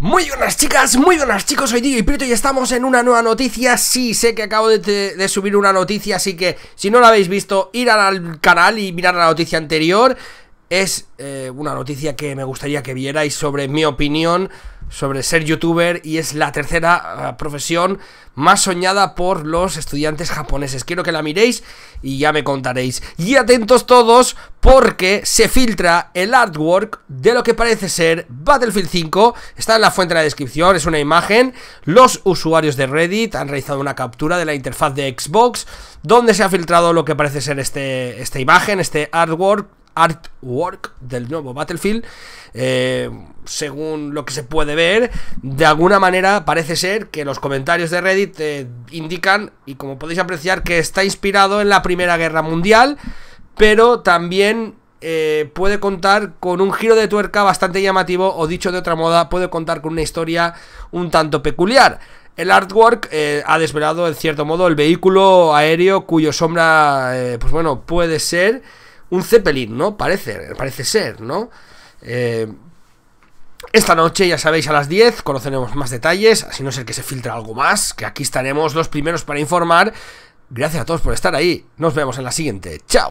Muy buenas chicas, muy buenas chicos, soy Diego y Prieto y estamos en una nueva noticia Sí, sé que acabo de, subir una noticia, así que si no la habéis visto, ir al canal y mirar la noticia anterior Es eh, una noticia que me gustaría que vierais sobre mi opinión sobre ser youtuber y es la tercera eh, profesión más soñada por los estudiantes japoneses. Quiero que la miréis y ya me contaréis. Y atentos todos porque se filtra el artwork de lo que parece ser Battlefield 5. Está en la fuente de la descripción, es una imagen. Los usuarios de Reddit han realizado una captura de la interfaz de Xbox donde se ha filtrado lo que parece ser este, esta imagen, este artwork artwork del nuevo Battlefield, eh, según lo que se puede ver, de alguna manera parece ser que los comentarios de Reddit eh, indican, y como podéis apreciar, que está inspirado en la Primera Guerra Mundial, pero también eh, puede contar con un giro de tuerca bastante llamativo o dicho de otra moda, puede contar con una historia un tanto peculiar. El artwork ha desvelado en cierto modo el vehículo aéreo cuyo sombra, pues bueno, puede ser un Zeppelin, ¿no? Parece, parece ser, ¿no? Eh, esta noche, ya sabéis, a las 10 conoceremos más detalles, así no ser que se filtra algo más, que aquí estaremos los primeros para informar. Gracias a todos por estar ahí. Nos vemos en la siguiente. Chao.